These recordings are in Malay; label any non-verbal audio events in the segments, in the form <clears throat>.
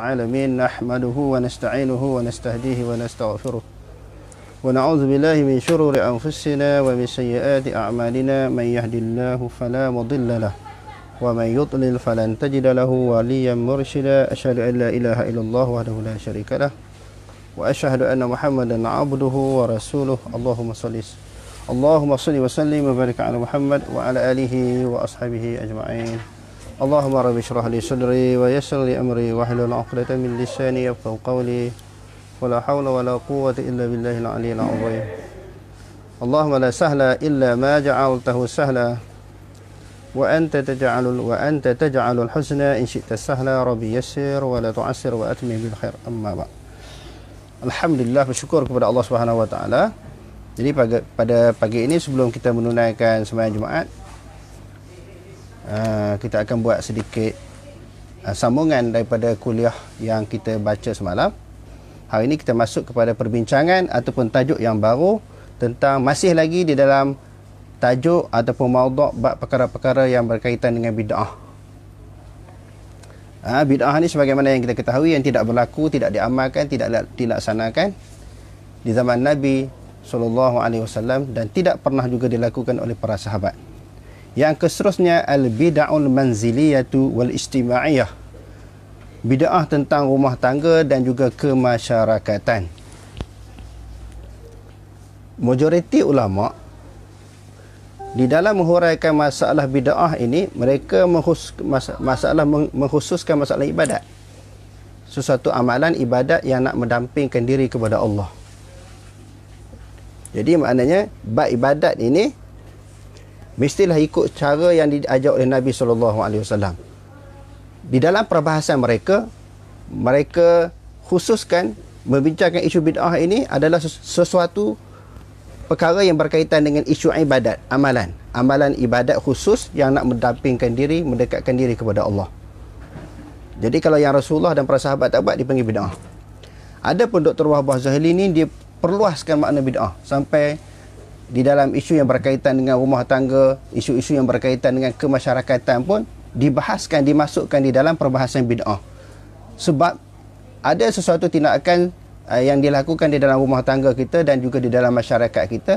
العالمين نحمده ونستعينه ونستهديه ونستغفره ونعوذ بالله من شرور أنفسنا ومن سيئات أعمالنا من يهد الله فلا مضل له ومن يضلل فلن تجد له وليا مرشدا أشهد أن لا إله إلا الله وحده لا شريك له وأشهد أن محمدا عبده ورسوله اللهم صل اللهم صل وسلم وبارك على محمد وعلى آله وأصحابه أجمعين اللهم رب اشرح لي صدري ويسر لي أمري واحلل عقدة من لساني يفقهوا قولي ولا حول ولا قوة إلا بالله العلي العظيم اللهم لا سهل إلا ما جعلته سهلا وأنت تجعل وأنت تجعل الحزن إن شئت سهلا ربي يسر ولا تعسر وأتمم بالخير أما بعد Alhamdulillah bersyukur kepada Allah Subhanahu wa taala. Jadi pada pagi ini sebelum kita menunaikan sembahyang Jumaat, Ah, kita akan buat sedikit uh, sambungan daripada kuliah yang kita baca semalam. Hari ini kita masuk kepada perbincangan ataupun tajuk yang baru tentang masih lagi di dalam tajuk ataupun maudhu' bab perkara-perkara yang berkaitan dengan bid'ah. Ah ha, bid'ah ni sebagaimana yang kita ketahui yang tidak berlaku, tidak diamalkan, tidak dilaksanakan di zaman Nabi sallallahu alaihi wasallam dan tidak pernah juga dilakukan oleh para sahabat. Yang keserusnya al-bida'ul manziliyatu wal istima'iyah. Bida'ah tentang rumah tangga dan juga kemasyarakatan. Majoriti ulama di dalam menghuraikan masalah bida'ah ini mereka menghus masalah menghususkan masalah ibadat. Sesuatu amalan ibadat yang nak mendampingkan diri kepada Allah. Jadi maknanya bab ibadat ini mestilah ikut cara yang diajak oleh Nabi SAW. Di dalam perbahasan mereka, mereka khususkan membincangkan isu bid'ah ini adalah sesuatu perkara yang berkaitan dengan isu ibadat, amalan. Amalan ibadat khusus yang nak mendampingkan diri, mendekatkan diri kepada Allah. Jadi kalau yang Rasulullah dan para sahabat tak buat, dipanggil bid'ah. Ada pun Dr. Wahbah Zahili ini, dia perluaskan makna bid'ah sampai di dalam isu yang berkaitan dengan rumah tangga, isu-isu yang berkaitan dengan kemasyarakatan pun dibahaskan, dimasukkan di dalam perbahasan bid'ah. Sebab ada sesuatu tindakan uh, yang dilakukan di dalam rumah tangga kita dan juga di dalam masyarakat kita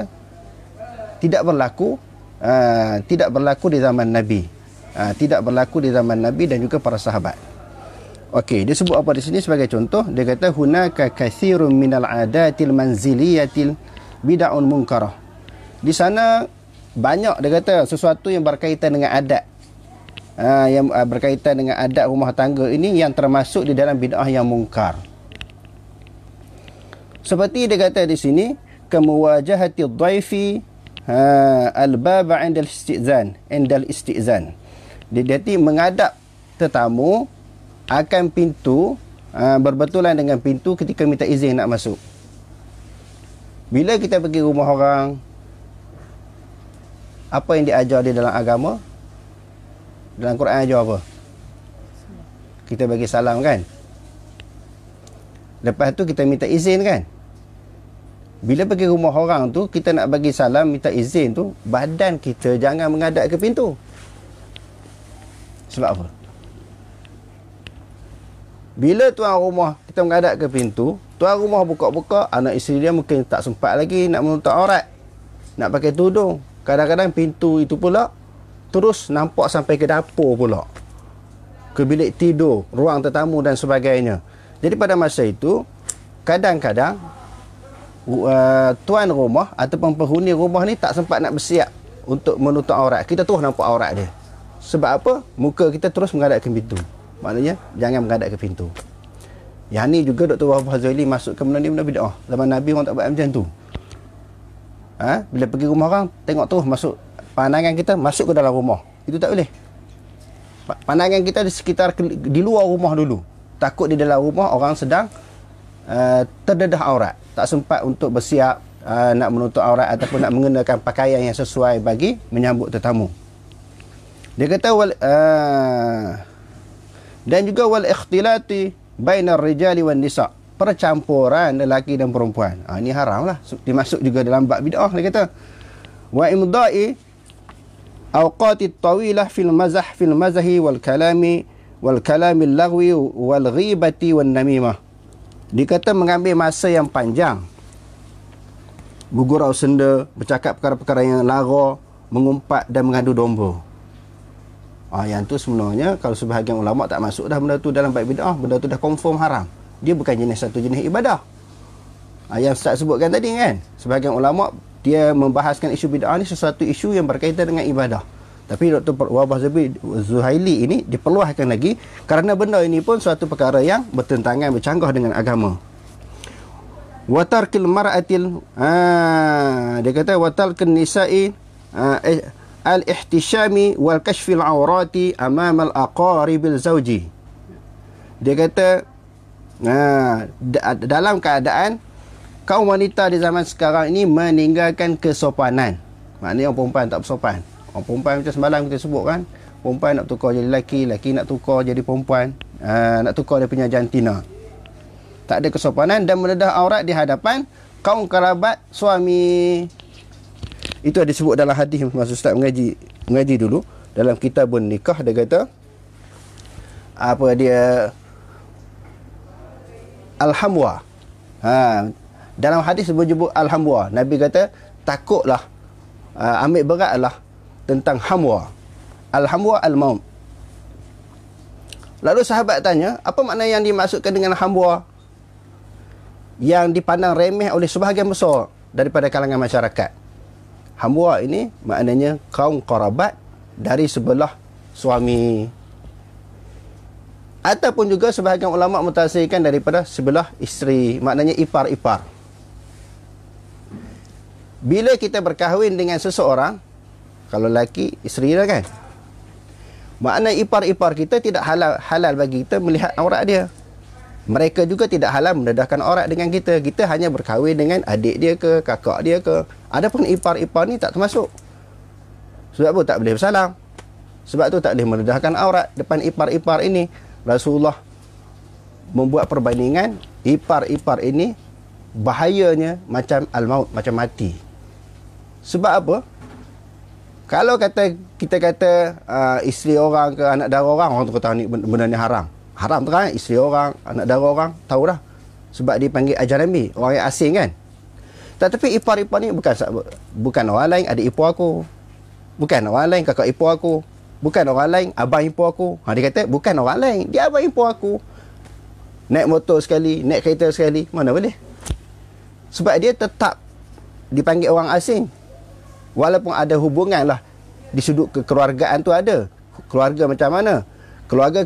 tidak berlaku uh, tidak berlaku di zaman Nabi. Uh, tidak berlaku di zaman Nabi dan juga para sahabat. Okey, dia sebut apa di sini sebagai contoh? Dia kata, Hunaka kathirun minal adatil manziliyatil bida'un munkarah di sana banyak dia kata sesuatu yang berkaitan dengan adat ha, yang uh, berkaitan dengan adat rumah tangga ini yang termasuk di dalam bid'ah yang mungkar seperti dia kata di sini kemuwajahati dhaifi ha, al indal istizan indal istizan dia jadi mengadap tetamu akan pintu ha, berbetulan dengan pintu ketika minta izin nak masuk bila kita pergi rumah orang apa yang diajar dia dalam agama dalam Quran ajar apa kita bagi salam kan lepas tu kita minta izin kan bila pergi rumah orang tu kita nak bagi salam minta izin tu badan kita jangan mengadap ke pintu sebab apa bila tuan rumah kita mengadap ke pintu tuan rumah buka-buka anak isteri dia mungkin tak sempat lagi nak menuntut aurat nak pakai tudung kadang-kadang pintu itu pula terus nampak sampai ke dapur pula ke bilik tidur ruang tetamu dan sebagainya jadi pada masa itu kadang-kadang uh, tuan rumah ataupun penghuni rumah ni tak sempat nak bersiap untuk menutup aurat kita terus nampak aurat dia sebab apa muka kita terus menghadap ke pintu maknanya jangan menghadap ke pintu yang ni juga Dr. Wahab Hazali masuk ke benda ni benda bid'ah zaman Nabi orang tak buat macam tu ha? bila pergi rumah orang tengok terus masuk pandangan kita masuk ke dalam rumah itu tak boleh pandangan kita di sekitar di luar rumah dulu takut di dalam rumah orang sedang uh, terdedah aurat tak sempat untuk bersiap uh, nak menutup aurat ataupun nak mengenakan pakaian yang sesuai bagi menyambut tetamu dia kata uh, dan juga wal ikhtilati bainar rijali wal nisa' percampuran lelaki dan perempuan. Ha, ini haramlah. Dimasuk juga dalam bab bid'ah dia kata. Wa imdai awqati tawilah fil mazah fil mazahi wal kalami wal kalami lagwi wal ghibati wal namimah. Dia kata mengambil masa yang panjang. Bergurau senda, bercakap perkara-perkara yang lara, mengumpat dan mengadu domba. Ah, yang tu sebenarnya kalau sebahagian ulama tak masuk dah benda tu dalam baik bid'ah, benda tu dah confirm haram dia bukan jenis satu jenis ibadah. Ah, yang saya sebutkan tadi kan, Sebagai ulama dia membahaskan isu bid'ah ni sesuatu isu yang berkaitan dengan ibadah. Tapi Dr. Wabah Zabi Zuhaili ini diperluahkan lagi kerana benda ini pun suatu perkara yang bertentangan, bercanggah dengan agama. Watarkil mar'atil ah, dia kata watarkil nisa'i ah, eh, al-ihtishami wal-kashfil awrati amamal bil zawji. Dia kata, Nah, ha, dalam keadaan kaum wanita di zaman sekarang ini meninggalkan kesopanan. Maknanya orang perempuan tak bersopan. Orang perempuan macam semalam kita sebut kan, perempuan nak tukar jadi lelaki, lelaki nak tukar jadi perempuan, uh, nak tukar dia punya jantina. Tak ada kesopanan dan meledah aurat di hadapan kaum kerabat suami. Itu ada disebut dalam hadis masa Ustaz mengaji mengaji dulu dalam kitab nikah dia kata apa dia Alhamwa. Ha, dalam hadis berjubuk Alhamwa. Nabi kata, takutlah, uh, ambil beratlah tentang Hamwa. Alhamwa al-maum. Lalu sahabat tanya, apa makna yang dimaksudkan dengan Hamwa? Yang dipandang remeh oleh sebahagian besar daripada kalangan masyarakat. Hamwa ini maknanya kaum korabat dari sebelah suami ataupun juga sebahagian ulama mutasirkan daripada sebelah isteri maknanya ipar-ipar bila kita berkahwin dengan seseorang kalau lelaki isteri lah kan makna ipar-ipar kita tidak halal halal bagi kita melihat aurat dia mereka juga tidak halal mendedahkan aurat dengan kita kita hanya berkahwin dengan adik dia ke kakak dia ke adapun ipar-ipar ni tak termasuk sebab apa tak boleh bersalam sebab tu tak boleh mendedahkan aurat depan ipar-ipar ini Rasulullah membuat perbandingan ipar-ipar ini bahayanya macam al-maut, macam mati. Sebab apa? Kalau kata kita kata uh, isteri orang ke anak dara orang, orang tu kata ni benda ni haram. Haram tu kan? Isteri orang, anak dara orang, tahu dah. Sebab dia panggil ajarami, orang yang asing kan? Tetapi ipar-ipar ni bukan bukan orang lain, ada ipar aku. Bukan orang lain, kakak ipar aku. Bukan orang lain, abang impor aku. Ha, dia kata, bukan orang lain, dia abang impor aku. Naik motor sekali, naik kereta sekali, mana boleh? Sebab dia tetap dipanggil orang asing. Walaupun ada hubungan lah di sudut kekeluargaan tu ada. Keluarga macam mana? Keluarga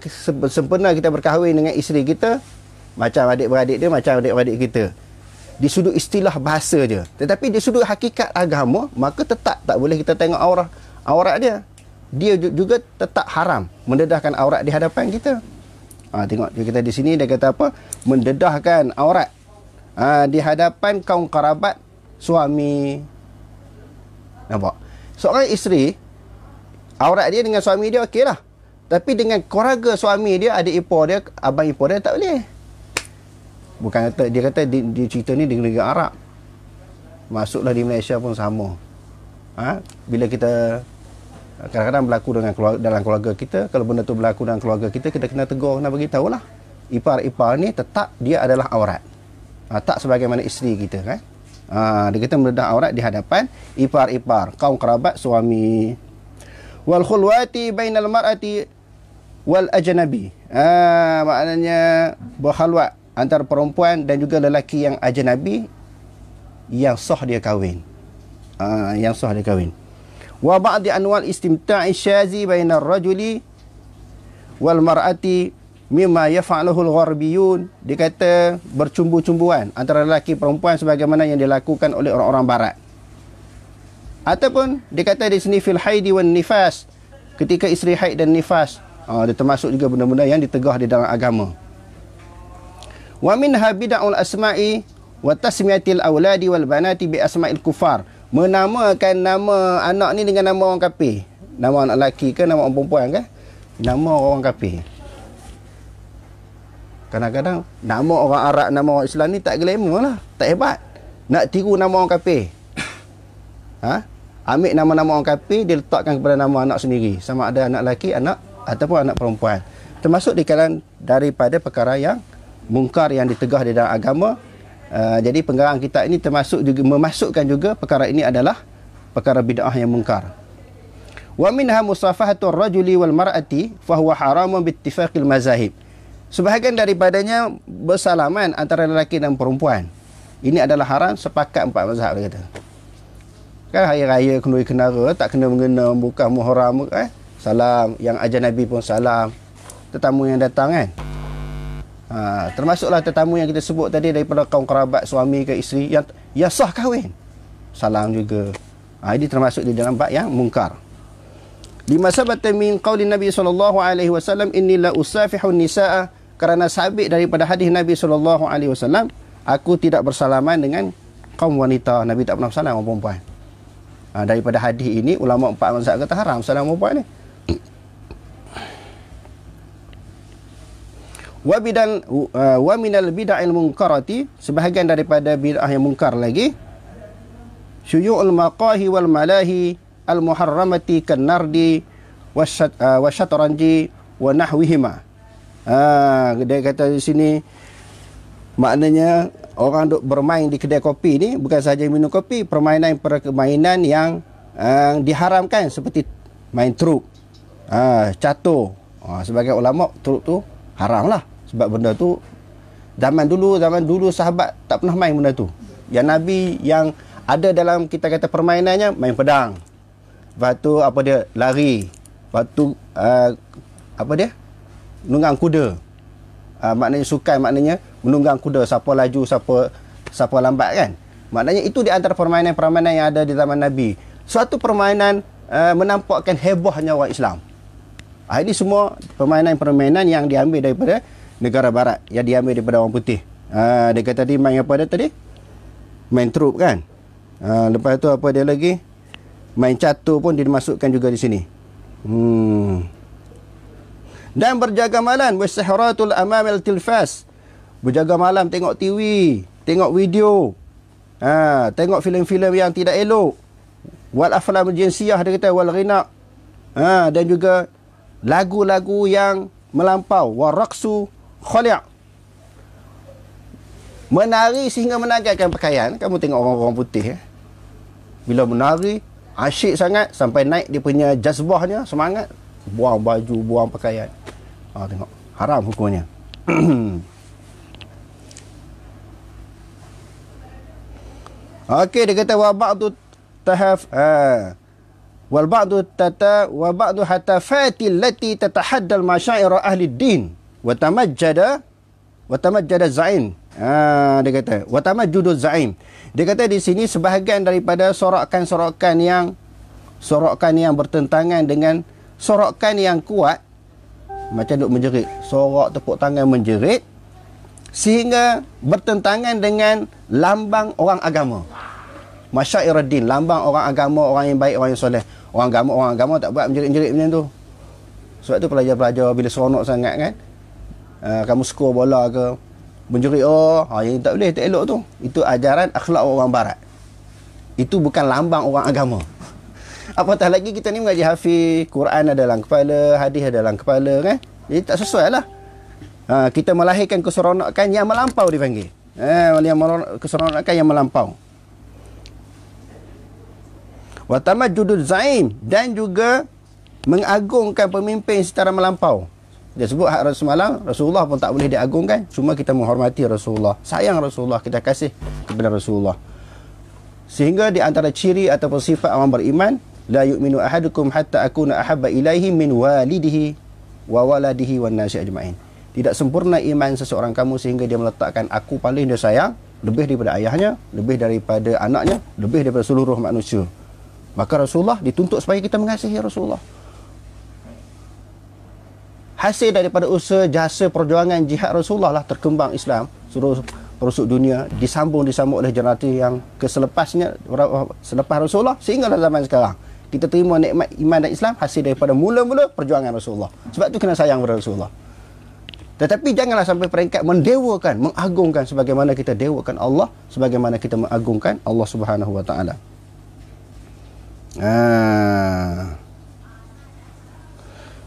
sempena kita berkahwin dengan isteri kita, macam adik-beradik dia, macam adik-beradik kita. Di sudut istilah bahasa je. Tetapi di sudut hakikat agama, maka tetap tak boleh kita tengok aurat, aurat dia dia juga tetap haram mendedahkan aurat di hadapan kita. Ha, tengok kita di sini dia kata apa? Mendedahkan aurat ha, di hadapan kaum kerabat suami. Nampak? Seorang isteri, aurat dia dengan suami dia okeylah. Tapi dengan keluarga suami dia, ada ipar dia, abang ipar dia tak boleh. Bukan kata, dia kata di dia cerita ni dengan negara Arab. Masuklah di Malaysia pun sama. Ha? Bila kita kadang-kadang berlaku dengan keluarga, dalam keluarga kita kalau benda tu berlaku dalam keluarga kita kita kena tegur kena bagi lah. ipar-ipar ni tetap dia adalah aurat ha, tak sebagaimana isteri kita kan ha, dia kata meledak aurat di hadapan ipar-ipar kaum kerabat suami wal khulwati bainal mar'ati wal ajnabi ah, maknanya berhalwat antara perempuan dan juga lelaki yang ajnabi yang sah dia kahwin ha, yang sah dia kahwin wa ba'd anwa' istimta'i syazi baina ar-rajuli wal mar'ati mimma yaf'aluhu al-gharbiyun dikata bercumbu-cumbuan antara lelaki perempuan sebagaimana yang dilakukan oleh orang-orang barat ataupun dikata di sini fil haidi wan nifas ketika isteri haid dan nifas uh, dia termasuk juga benda-benda yang ditegah di dalam agama wa minha bid'ul asma'i wa tasmiyatil auladi wal banati bi asma'il kufar menamakan nama anak ni dengan nama orang kapi nama anak lelaki ke nama orang perempuan ke nama orang kapi kadang-kadang nama orang Arab nama orang Islam ni tak glamour lah tak hebat nak tiru nama orang kapi ha? ambil nama-nama orang kapi dia letakkan kepada nama anak sendiri sama ada anak lelaki anak ataupun anak perempuan termasuk di kalangan daripada perkara yang mungkar yang ditegah di dalam agama Ah, jadi penggarang kita ini termasuk juga memasukkan juga perkara ini adalah perkara bid'ah yang mungkar. Wa minha musafahatu ar-rajuli wal mar'ati fa huwa haramun bi ittifaqil mazahib. Sebahagian daripadanya bersalaman antara lelaki dan perempuan. Ini adalah haram sepakat empat mazhab dia kata. Kan hari raya kena kenara tak kena mengena buka muhram eh? Salam yang ajar Nabi pun salam. Tetamu yang datang kan. Eh? Ha, termasuklah tetamu yang kita sebut tadi daripada kaum kerabat suami ke isteri yang ya sah kahwin. Salam juga. Ha, ini termasuk di dalam bab yang mungkar. Lima sabata min qawli Nabi SAW inni la usafihu nisa'a kerana sabit daripada hadis Nabi SAW aku tidak bersalaman dengan kaum wanita. Nabi tak pernah salam dengan perempuan. Ha, daripada hadis ini ulama empat mazhab kata haram salam perempuan ni. wa bidal uh, wa minal bid'ah munkarati sebahagian daripada bid'ah yang mungkar lagi syuyu'ul maqahi wal malahi al muharramati kan nardi wasyat uh, wa nahwihima ah, dia kata di sini maknanya orang duk bermain di kedai kopi ni bukan sahaja minum kopi permainan permainan yang uh, diharamkan seperti main truk uh, catur uh, sebagai ulama truk tu haramlah sebab benda tu zaman dulu zaman dulu sahabat tak pernah main benda tu yang nabi yang ada dalam kita kata permainannya main pedang waktu apa dia lari waktu uh, eh, apa dia menunggang kuda uh, maknanya sukan maknanya menunggang kuda siapa laju siapa siapa lambat kan maknanya itu di antara permainan-permainan yang ada di zaman nabi suatu permainan uh, menampakkan hebohnya orang Islam ah, ini semua permainan-permainan yang diambil daripada negara barat yang diambil daripada orang putih. Uh, dia kata tadi main apa dia tadi? Main troop kan? Uh, lepas tu apa dia lagi? Main catur pun dimasukkan juga di sini. Hmm. Dan berjaga malam. Wissihratul amamil tilfas. Berjaga malam tengok TV. Tengok video. Ha, tengok filem-filem yang tidak elok. Wal aflam jinsiyah dia kata. Wal rinak. Ha, dan juga lagu-lagu yang melampau. Wal raksu khali' menari sehingga menagihkan pakaian kamu tengok orang-orang putih eh? bila menari asyik sangat sampai naik dia punya jazbahnya semangat buang baju buang pakaian ha, tengok haram hukumnya <clears throat> Okey dia kata wa ba'du tahaf ha. wal ba'du tata wa ba'du hatafati allati tatahaddal masyair ahli din jada, watamajjada jada zain ha dia kata judul zain dia kata di sini sebahagian daripada sorakan-sorakan yang sorakan yang bertentangan dengan sorakan yang kuat macam duk menjerit sorak tepuk tangan menjerit sehingga bertentangan dengan lambang orang agama masyairuddin lambang orang agama orang yang baik orang yang soleh orang agama orang agama tak buat menjerit-menjerit macam tu sebab tu pelajar-pelajar bila seronok sangat kan Eh, kamu skor bola ke menjerit oh ha yang tak boleh tak elok tu itu ajaran akhlak orang barat itu bukan lambang orang agama <laughs> apatah lagi kita ni mengaji hafiz Quran ada dalam kepala hadis ada dalam kepala kan jadi tak sesuai lah ha, kita melahirkan keseronokan yang melampau dipanggil ha, yang keseronokan yang melampau Watama judul zaim dan juga mengagungkan pemimpin secara melampau. Dia sebut hak Rasul Malam, Rasulullah pun tak boleh diagungkan. Cuma kita menghormati Rasulullah. Sayang Rasulullah, kita kasih kepada Rasulullah. Sehingga di antara ciri ataupun sifat orang beriman, La yu'minu ahadukum hatta akuna ahabba ilaihi min walidihi wa waladihi wa nasi ajma'in. Tidak sempurna iman seseorang kamu sehingga dia meletakkan aku paling dia sayang, lebih daripada ayahnya, lebih daripada anaknya, lebih daripada seluruh manusia. Maka Rasulullah dituntut supaya kita mengasihi Rasulullah hasil daripada usaha jasa perjuangan jihad Rasulullah lah terkembang Islam suruh perusuk dunia disambung disambung oleh generasi yang keselepasnya selepas Rasulullah sehinggalah zaman sekarang kita terima nikmat iman dan Islam hasil daripada mula-mula perjuangan Rasulullah sebab tu kena sayang kepada Rasulullah tetapi janganlah sampai peringkat mendewakan mengagungkan sebagaimana kita dewakan Allah sebagaimana kita mengagungkan Allah Subhanahu wa taala ah.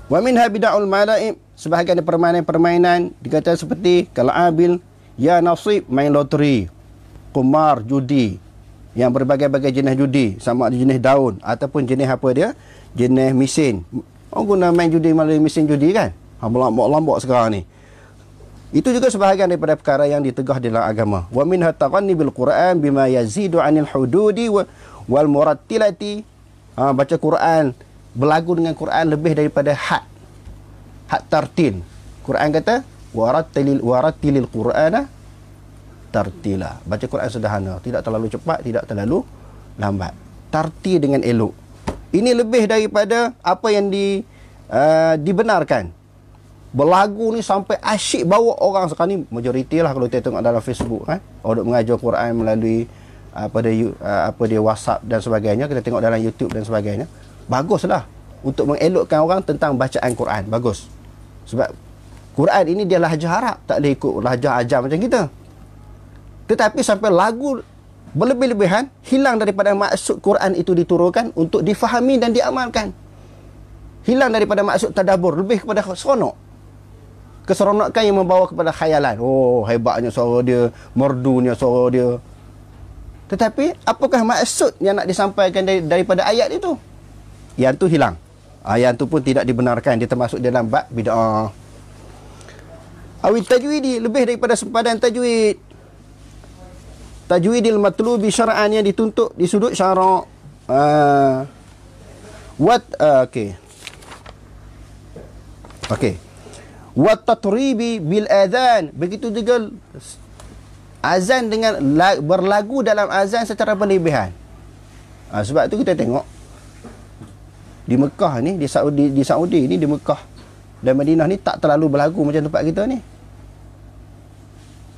Wa minha bida'ul malaim sebahagian permainan-permainan dikatakan seperti kalau kalabil ya nasib main loteri kumar judi yang berbagai-bagai jenis judi sama ada jenis daun ataupun jenis apa dia jenis mesin orang guna main judi melalui mesin judi kan hamba ha, lambok sekarang ni itu juga sebahagian daripada perkara yang ditegah dalam agama wa minha taghanni bil quran bima yazidu anil hududi wal muratilati, ha, baca quran berlagu dengan Quran lebih daripada had had tartin Quran kata warattilil warattilil qurana tartila baca Quran sederhana tidak terlalu cepat tidak terlalu lambat tarti dengan elok ini lebih daripada apa yang di uh, dibenarkan berlagu ni sampai asyik bawa orang sekarang ni majoriti lah kalau kita tengok dalam Facebook kan orang mengajar Quran melalui uh, apa dia uh, apa dia WhatsApp dan sebagainya kita tengok dalam YouTube dan sebagainya baguslah untuk mengelokkan orang tentang bacaan Quran bagus sebab Quran ini dia lahjah Arab tak boleh ikut lahjah ajam macam kita tetapi sampai lagu berlebih-lebihan hilang daripada maksud Quran itu diturunkan untuk difahami dan diamalkan hilang daripada maksud tadabur lebih kepada seronok keseronokan yang membawa kepada khayalan oh hebatnya suara dia merdunya suara dia tetapi apakah maksud yang nak disampaikan daripada ayat itu yang tu hilang. Ah yang tu pun tidak dibenarkan dia termasuk dalam bab bidah. Awi tajwid di lebih daripada sempadan tajwid. Tajwidil matlub syar'an yang dituntut di sudut syarak. Uh, ah. what uh, ah, okay. Okey. Wa tatribi bil adhan begitu juga azan dengan berlagu dalam azan secara berlebihan. Ha, sebab tu kita tengok di Mekah ni di Saudi di Saudi ni di Mekah dan Madinah ni tak terlalu berlaku macam tempat kita ni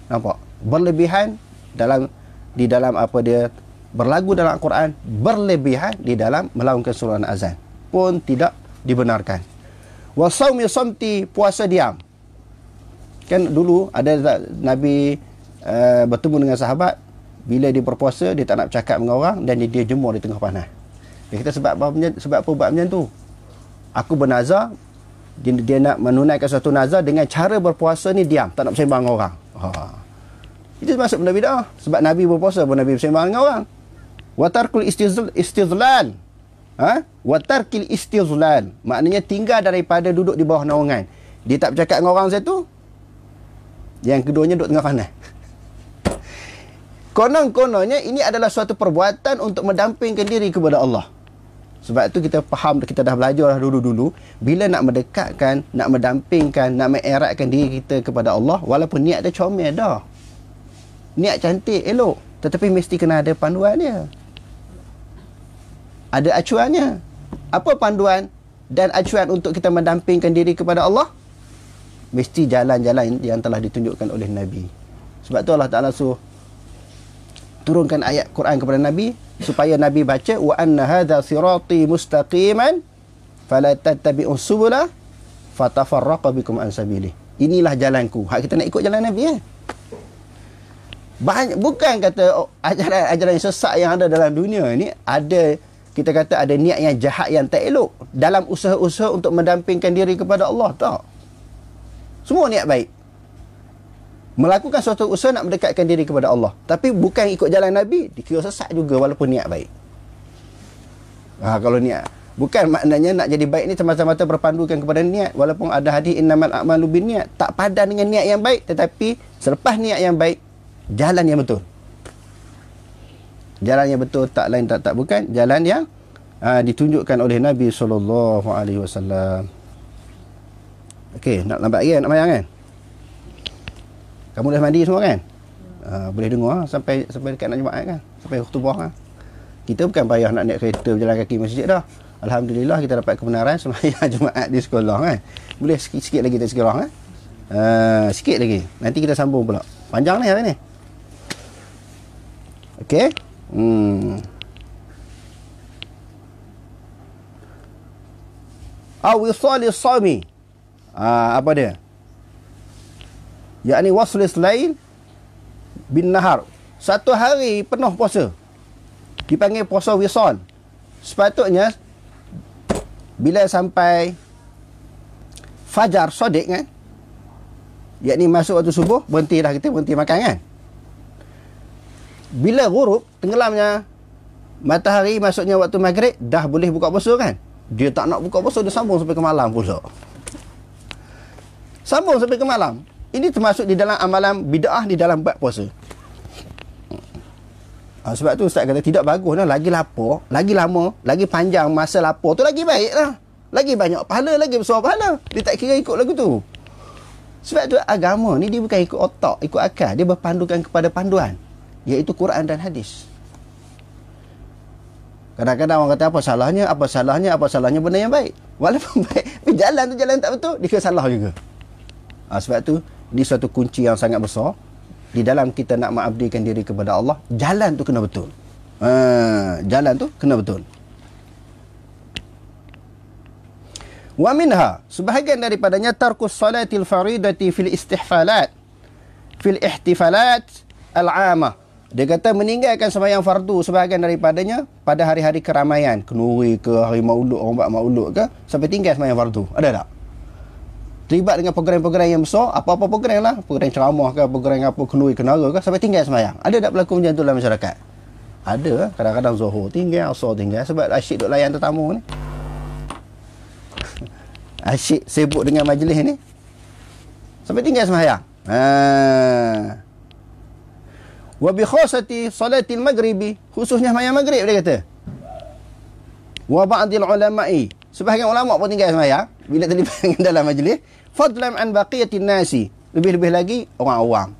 nampak berlebihan dalam di dalam apa dia berlagu dalam Al-Quran berlebihan di dalam melakukan surah azan pun tidak dibenarkan wa saumi somti puasa diam kan dulu ada nabi uh, bertemu dengan sahabat bila dia berpuasa dia tak nak bercakap dengan orang dan dia, dia jemur di tengah panah. Dia kata sebab apa sebab apa buat macam tu? Aku bernazar dia, dia nak menunaikan suatu nazar dengan cara berpuasa ni diam, tak nak sembang dengan orang. Ha. Itu masuk benda bidah sebab Nabi berpuasa pun Nabi bersembang dengan orang. Wa tarkul istizlan. Ha? Wa tarkil istizlan. Maknanya tinggal daripada duduk di bawah naungan. Dia tak bercakap dengan orang satu. Yang keduanya duduk tengah kanan. <laughs> Konon-kononnya ini adalah suatu perbuatan untuk mendampingkan diri kepada Allah. Sebab tu kita faham, kita dah belajar dah dulu-dulu Bila nak mendekatkan, nak mendampingkan, nak mengeratkan diri kita kepada Allah Walaupun niat dia comel dah Niat cantik, elok Tetapi mesti kena ada panduannya Ada acuannya Apa panduan dan acuan untuk kita mendampingkan diri kepada Allah? Mesti jalan-jalan yang telah ditunjukkan oleh Nabi Sebab tu Allah Ta'ala suruh turunkan ayat Quran kepada Nabi supaya Nabi baca wa anna hadha sirati mustaqiman fala tattabi'u subula fatafarraqu bikum an sabili. Inilah jalanku. Hak kita nak ikut jalan Nabi eh. Banyak, bukan kata ajaran-ajaran oh, sesat yang ada dalam dunia ni ada kita kata ada niat yang jahat yang tak elok dalam usaha-usaha untuk mendampingkan diri kepada Allah tak? Semua niat baik melakukan suatu usaha nak mendekatkan diri kepada Allah tapi bukan ikut jalan Nabi dikira sesat juga walaupun niat baik ha, kalau niat bukan maknanya nak jadi baik ni semata-mata berpandukan kepada niat walaupun ada hadis innamal a'malu binniat tak padan dengan niat yang baik tetapi selepas niat yang baik jalan yang betul jalan yang betul tak lain tak tak bukan jalan yang ha, ditunjukkan oleh Nabi SAW. alaihi wasallam okey nak lambat lagi kan? nak mayang kan eh? Kamu dah mandi semua kan? Uh, boleh dengar sampai sampai dekat nak jumaat kan? Sampai khutbah kan? Kita bukan payah nak naik kereta berjalan kaki masjid dah. Alhamdulillah kita dapat kebenaran semayang <laughs> Jumaat di sekolah kan. Boleh sikit-sikit lagi tak sekolah kan? Uh, sikit lagi. Nanti kita sambung pula. Panjang ni hari ni. Okey. Hmm. Awisali sami. Ah apa dia? yakni waslis lail bin nahar satu hari penuh puasa dipanggil puasa wisal sepatutnya bila sampai fajar sodik kan yakni masuk waktu subuh berhenti dah kita berhenti makan kan bila gurup tenggelamnya matahari masuknya waktu maghrib dah boleh buka puasa kan dia tak nak buka puasa dia sambung sampai ke malam pula sambung sampai ke malam ini termasuk di dalam amalan bid'ah di dalam bab puasa. Ha, sebab tu Ustaz kata tidak bagus lah. Lagi lapar, lagi lama, lagi panjang masa lapar tu lagi baik lah. Lagi banyak pahala, lagi besar pahala. Dia tak kira ikut lagu tu. Sebab tu agama ni dia bukan ikut otak, ikut akal. Dia berpandukan kepada panduan. Iaitu Quran dan hadis. Kadang-kadang orang kata apa salahnya, apa salahnya, apa salahnya benda yang baik. Walaupun <laughs> baik, tapi jalan tu jalan tak betul, dia kira salah juga. Ha, sebab tu ni suatu kunci yang sangat besar di dalam kita nak mengabdikan diri kepada Allah jalan tu kena betul ha, jalan tu kena betul wa minha sebahagian daripadanya tarkus salatil faridati fil istihfalat fil ihtifalat al-amah dia kata meninggalkan sembahyang fardu sebahagian daripadanya pada hari-hari keramaian kenuri ke hari maulud orang buat maulud ke sampai tinggal sembahyang fardu ada tak terlibat dengan program-program yang besar apa-apa program lah program ceramah ke program apa kenduri kenara ke sampai tinggal semayang ada tak berlaku macam tu dalam masyarakat ada kadang-kadang zuhur tinggal asal tinggal sebab asyik duk layan tetamu ni <laughs> asyik sibuk dengan majlis ni sampai tinggal semayang ha. wa bi khusati salatil maghribi khususnya semayang maghrib dia kata wa ba'dil ulama'i sebahagian ulama' pun tinggal semayang bila terlibat <laughs> dalam majlis fadlan an baqiyatin nasi lebih-lebih lagi orang-orang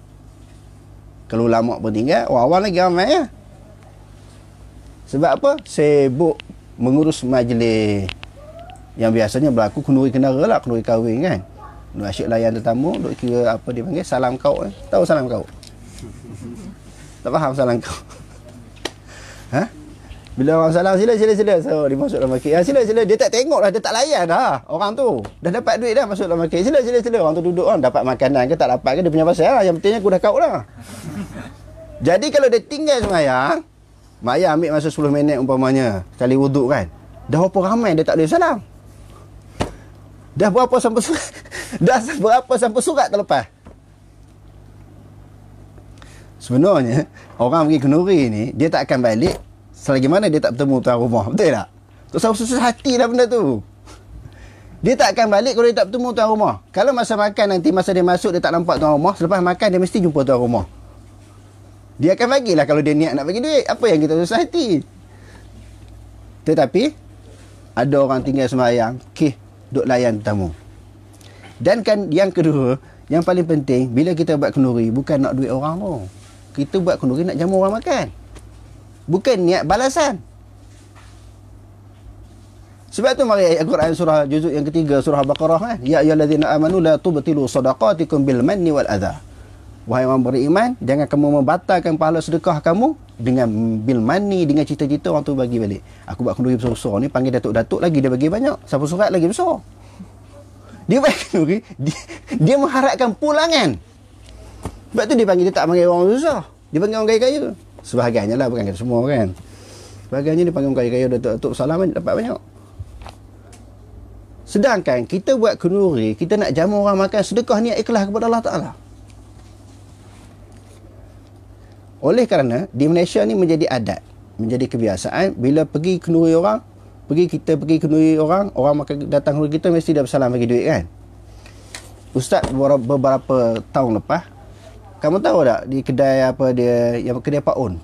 kalau lama pun tinggal orang-orang lagi ramai ya sebab apa sibuk mengurus majlis yang biasanya berlaku kenduri kenara lah kenduri kahwin kan Nur asyik layan tetamu duk kira apa dia panggil salam kau eh? tahu salam kau tak faham salam kau <laughs> ha bila orang salam sila sila sila so dia masuk dalam market. Ya sila sila dia tak tengok lah dia tak layan dah ha, orang tu. Dah dapat duit dah masuk dalam market. Sila sila sila orang tu duduk kan dapat makanan ke tak dapat ke dia punya pasal lah. Yang pentingnya aku dah kau lah. Jadi kalau dia tinggal sembahyang, Maya ambil masa 10 minit umpamanya kali wuduk kan. Dah berapa ramai dia tak boleh salam. Dah berapa sampai surat? <laughs> dah berapa sampai surat terlepas. Sebenarnya orang pergi kenduri ni dia tak akan balik Selagi mana dia tak bertemu tuan rumah Betul tak? Tak usah susah hati dah benda tu Dia tak akan balik kalau dia tak bertemu tuan rumah Kalau masa makan nanti masa dia masuk dia tak nampak tuan rumah Selepas makan dia mesti jumpa tuan rumah Dia akan bagilah kalau dia niat nak bagi duit Apa yang kita susah hati Tetapi Ada orang tinggal semayang Okay Duk layan tetamu Dan kan yang kedua Yang paling penting Bila kita buat kenduri Bukan nak duit orang tu Kita buat kenduri nak jamu orang makan bukan niat balasan sebab tu mari ayat Quran surah juzuk yang ketiga surah Al-Baqarah kan ya ayyuhallazina amanu la tubtilu sadaqatikum bil manni wal adha wahai orang beriman jangan kamu membatalkan pahala sedekah kamu dengan bil mani dengan cita-cita orang tu bagi balik aku buat kenduri besar-besar ni panggil datuk-datuk lagi dia bagi banyak siapa surat lagi besar dia bagi kenduri dia, dia mengharapkan pulangan sebab tu dia panggil dia tak panggil orang susah dia panggil orang kaya-kaya tu sebahagiannya lah bukan kita semua kan sebahagiannya dia panggil kaya-kaya Datuk Datuk Salam kan dapat banyak sedangkan kita buat kenuri kita nak jamu orang makan sedekah niat ikhlas kepada Allah Ta'ala oleh kerana di Malaysia ni menjadi adat menjadi kebiasaan bila pergi kenuri orang pergi kita pergi kenuri orang orang makan datang kenuri kita mesti dah bersalam bagi duit kan Ustaz beberapa tahun lepas kamu tahu tak di kedai apa dia yang kedai Pak On,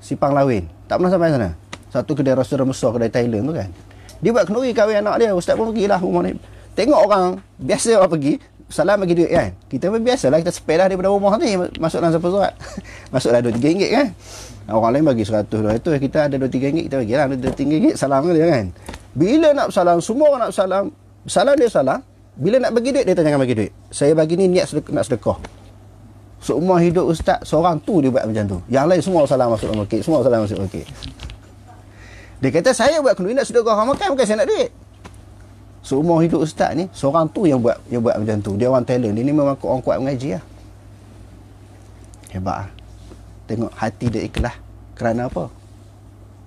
Sipang Lawin. Tak pernah sampai sana. Satu kedai restoran besar kedai Thailand tu kan. Dia buat kenduri kahwin anak dia. Ustaz pun pergilah rumah ni. Tengok orang biasa orang pergi salam bagi duit kan. Kita pun biasa lah kita sepelah daripada rumah ni masuk dalam siapa surat. <laughs> Masuklah 2 3 kan. Orang lain bagi 100 200 kita ada 2 3 ringgit kita bagilah 2 3 ringgit salam dia kan. Bila nak salam semua orang nak salam. Salam dia salam. Bila nak bagi duit dia tanya jangan bagi duit. Saya bagi ni niat sedekah, nak sedekah. Semua hidup ustaz seorang tu dia buat macam tu. Yang lain semua salah masuk dalam okay. Semua salah masuk okay. Dia kata saya buat kenduri nak sedekah orang makan bukan saya nak duit. Semua hidup ustaz ni seorang tu yang buat yang buat macam tu. Dia orang talent. Dia ni memang orang kuat mengaji lah. Hebat lah. Tengok hati dia ikhlas. Kerana apa?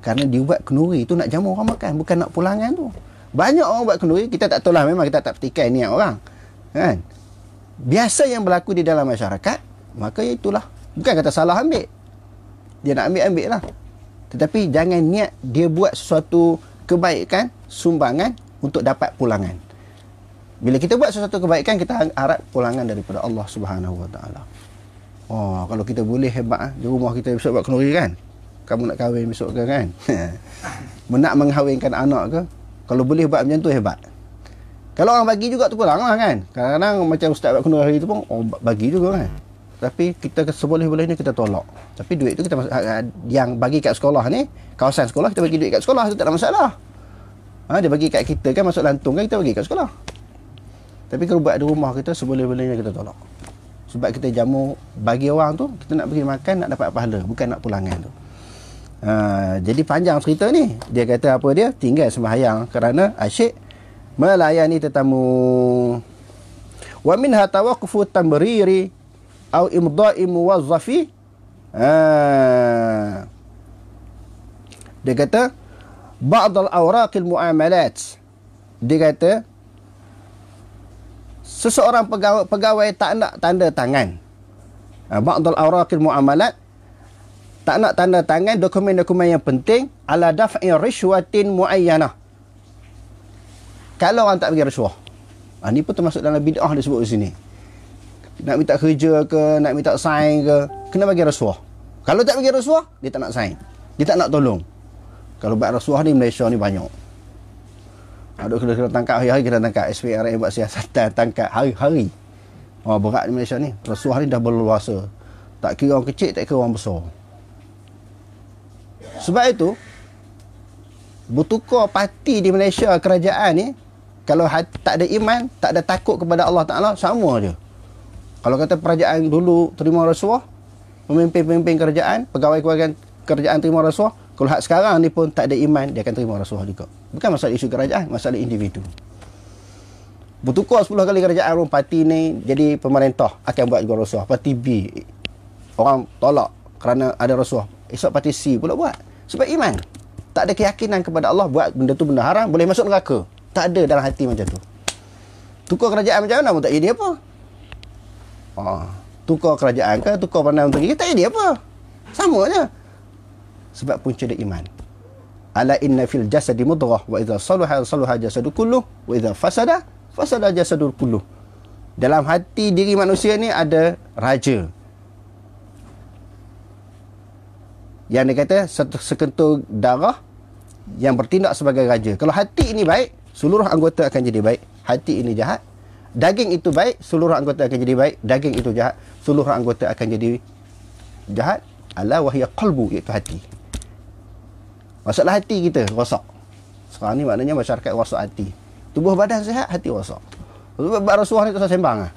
Kerana dia buat kenduri tu nak jamu orang makan. Bukan nak pulangan tu. Banyak orang buat kenduri. Kita tak tahu lah. Memang kita tak petikai niat orang. Kan? Biasa yang berlaku di dalam masyarakat maka itulah bukan kata salah ambil dia nak ambil ambil lah tetapi jangan niat dia buat sesuatu kebaikan sumbangan untuk dapat pulangan bila kita buat sesuatu kebaikan kita harap pulangan daripada Allah Subhanahu Wa oh kalau kita boleh hebat ah, di rumah kita besok buat kenduri kan kamu nak kahwin besok ke kan <laughs> nak menghawinkan anak ke kalau boleh buat macam tu hebat kalau orang bagi juga tu pulang lah kan kadang-kadang macam ustaz buat kenduri hari tu pun oh, bagi juga kan tapi kita seboleh-bolehnya kita tolak tapi duit tu kita ha, ha, yang bagi kat sekolah ni kawasan sekolah kita bagi duit kat sekolah tu tak ada masalah ha, dia bagi kat kita kan masuk lantung kan kita bagi kat sekolah tapi kalau buat di rumah kita seboleh-bolehnya kita tolak sebab kita jamu bagi orang tu kita nak pergi makan nak dapat pahala bukan nak pulangan tu ha, jadi panjang cerita ni dia kata apa dia tinggal sembahyang kerana asyik melayani tetamu wa minha tawaqqufu tamriri atau imdai muwazzafi ha. dia kata ba'd al muamalat dia kata seseorang pegawai, pegawai tak nak tanda tangan ha, ba'd al-awraq al-muamalat tak nak tanda tangan dokumen-dokumen yang penting ala daf'i rishwatin muayyanah kalau orang tak bagi rasuah ha, ni pun termasuk dalam bid'ah dia di sini nak minta kerja ke nak minta sign ke kena bagi rasuah kalau tak bagi rasuah dia tak nak sign dia tak nak tolong kalau buat rasuah ni Malaysia ni banyak ada kena kena tangkap hari-hari kena tangkap SPRM buat siasatan tangkap hari-hari oh, berat di Malaysia ni rasuah ni dah berluasa tak kira orang kecil tak kira orang besar sebab itu bertukar parti di Malaysia kerajaan ni kalau tak ada iman tak ada takut kepada Allah Ta'ala sama je kalau kata kerajaan dulu terima rasuah, pemimpin-pemimpin kerajaan, pegawai-pegawai kerajaan terima rasuah, kalau hak sekarang ni pun tak ada iman, dia akan terima rasuah juga. Bukan masalah isu kerajaan, masalah individu. Bertukar 10 kali kerajaan pun parti ni jadi pemerintah akan buat juga rasuah. Parti B, orang tolak kerana ada rasuah. Esok parti C pula buat. Sebab iman. Tak ada keyakinan kepada Allah buat benda tu benda haram, boleh masuk neraka. Tak ada dalam hati macam tu. Tukar kerajaan macam mana pun tak jadi apa. Ha. Tukar kerajaan ke Tukar pandai menteri ke Tak jadi apa Sama je Sebab punca dia iman Ala inna fil jasadi mudrah Wa iza saluha saluha jasadu kullu Wa iza fasada Fasada jasadu kullu Dalam hati diri manusia ni ada raja Yang dia kata sekentur darah Yang bertindak sebagai raja Kalau hati ini baik Seluruh anggota akan jadi baik Hati ini jahat daging itu baik, seluruh anggota akan jadi baik. Daging itu jahat, seluruh anggota akan jadi jahat. Ala wahya qalbu, iaitu hati. Masalah hati kita rosak. Sekarang ni maknanya masyarakat rosak hati. Tubuh badan sihat, hati rosak. Sebab Pak Rasuah ni tak sembang lah.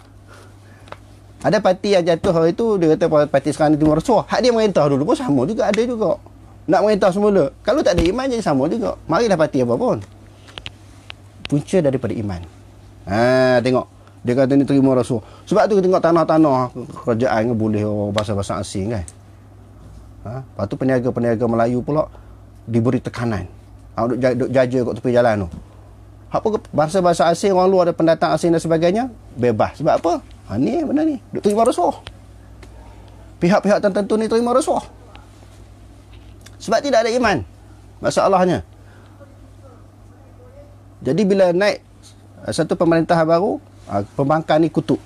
Ada parti yang jatuh hari tu, dia kata parti sekarang ni tu Rasuah. Hak dia merintah dulu pun sama juga, ada juga. Nak merintah semula. Kalau tak ada iman, jadi sama juga. Marilah parti apa pun. Punca daripada iman. Iman. Ha tengok. Dia kata ni terima rasul. Sebab tu kita tengok tanah-tanah kerajaan ke boleh orang bahasa-bahasa asing kan. Ha, lepas tu peniaga-peniaga Melayu pula diberi tekanan. Ha, duk, jaja, duk jaja kat tepi jalan tu. Apa ke bahasa-bahasa asing orang luar ada pendatang asing dan sebagainya bebas. Sebab apa? Ha ni benda ni. Duk terima rasuah. Pihak-pihak tertentu ni terima rasuah. Sebab tidak ada iman. Masalahnya. Jadi bila naik Eh, satu pemerintah baru ah, pembangkang ni kutuk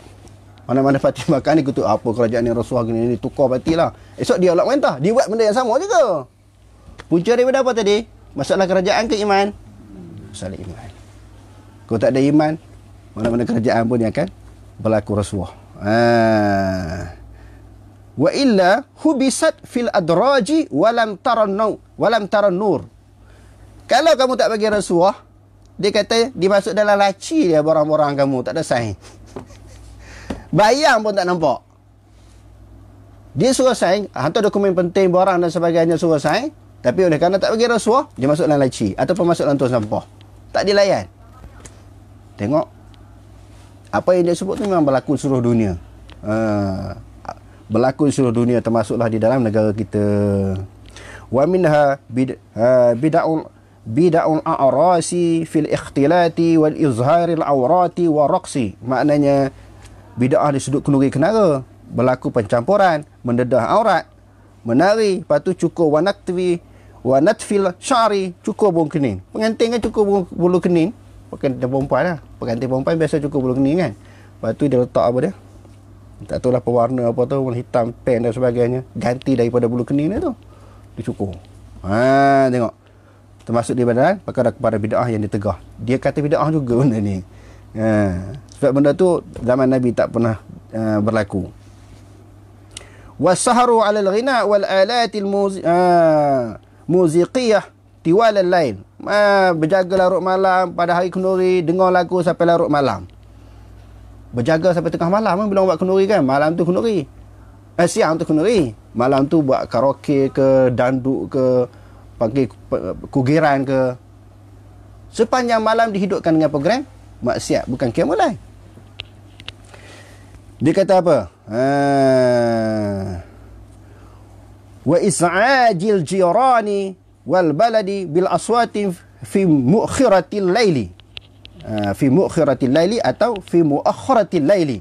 mana-mana parti <laughs> pembangkang ni kutuk ah, apa kerajaan ni rasuah gini ni tukar parti lah esok dia ulang pemerintah dia buat benda yang sama juga punca daripada apa tadi masalah kerajaan ke iman masalah iman kalau tak ada iman mana-mana kerajaan pun dia akan berlaku rasuah ha. Ah. wa illa hubisat fil adraji walam taran walam taran nur kalau kamu tak bagi rasuah dia kata dia masuk dalam laci dia borang-borang kamu. Tak ada sign. Bayang pun tak nampak. Dia suruh sign. Hantar dokumen penting borang dan sebagainya suruh sign. Tapi oleh kerana tak bagi rasuah, dia masuk dalam laci. Ataupun masuk dalam tuan sampah. Tak dilayan. Tengok. Apa yang dia sebut tu memang berlaku seluruh dunia. Uh, berlaku seluruh dunia termasuklah di dalam negara kita. Wa minha bid'ah uh, bid'ul bid'ul a'rasi fil ikhtilati wal izharil aurati wa raqsi maknanya bid'ah di sudut kenduri kenara berlaku pencampuran mendedah aurat menari lepas tu cukur wanatwi wanatfil syari cukur kan bulu kening pengantin kan cukur bulu kening bukan dia perempuan lah pengantin perempuan biasa cukur bulu kening kan lepas tu dia letak apa dia tak tahu lah pewarna apa tu warna hitam pen dan sebagainya ganti daripada bulu kening dia tu dia ha, tengok termasuk daripada eh, perkara kepada bid'ah yang ditegah dia kata bid'ah juga benda ni ha. sebab benda tu zaman Nabi tak pernah uh, berlaku wasaharu ala al wal alati al ha, tiwal al ha, berjaga larut malam pada hari kenduri dengar lagu sampai larut malam berjaga sampai tengah malam kan, eh, bila buat kenduri kan malam tu kenduri eh, siang tu kenduri malam tu buat karaoke ke danduk ke panggil kugiran ke sepanjang malam dihidupkan dengan program maksiat bukan kiamulai dia kata apa ha. wa is'ajil jirani wal baladi bil aswati fi mu'khiratil laili ha, fi mu'khiratil laili atau fi mu'akhiratil laili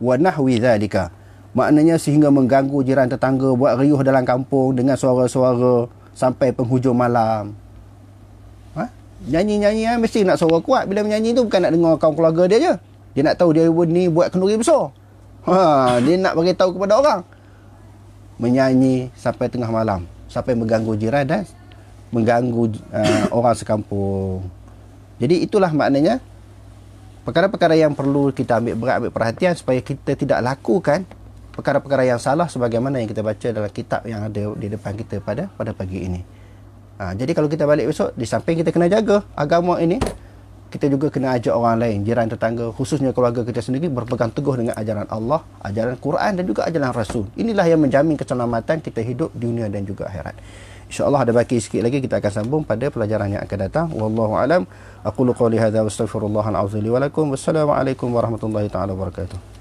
wa nahwi zalika maknanya sehingga mengganggu jiran tetangga buat riuh dalam kampung dengan suara-suara sampai penghujung malam. Ha? Nyanyi-nyanyi kan mesti nak suara kuat bila menyanyi tu bukan nak dengar kaum keluarga dia je. Dia nak tahu dia ni buat kenduri besar. Ha, dia nak bagi tahu kepada orang. Menyanyi sampai tengah malam, sampai mengganggu jiran dan eh. mengganggu uh, <coughs> orang sekampung. Jadi itulah maknanya perkara-perkara yang perlu kita ambil berat ambil perhatian supaya kita tidak lakukan perkara-perkara yang salah sebagaimana yang kita baca dalam kitab yang ada di depan kita pada pada pagi ini. Ha, jadi kalau kita balik besok, di samping kita kena jaga agama ini, kita juga kena ajak orang lain, jiran tetangga, khususnya keluarga kita sendiri berpegang teguh dengan ajaran Allah, ajaran Quran dan juga ajaran Rasul. Inilah yang menjamin keselamatan kita hidup di dunia dan juga akhirat. InsyaAllah ada baki sikit lagi kita akan sambung pada pelajaran yang akan datang. Wallahu a'lam. Aku lukau lihada wa astaghfirullahan a'udhu liwalakum. Wassalamualaikum warahmatullahi ta'ala wabarakatuh.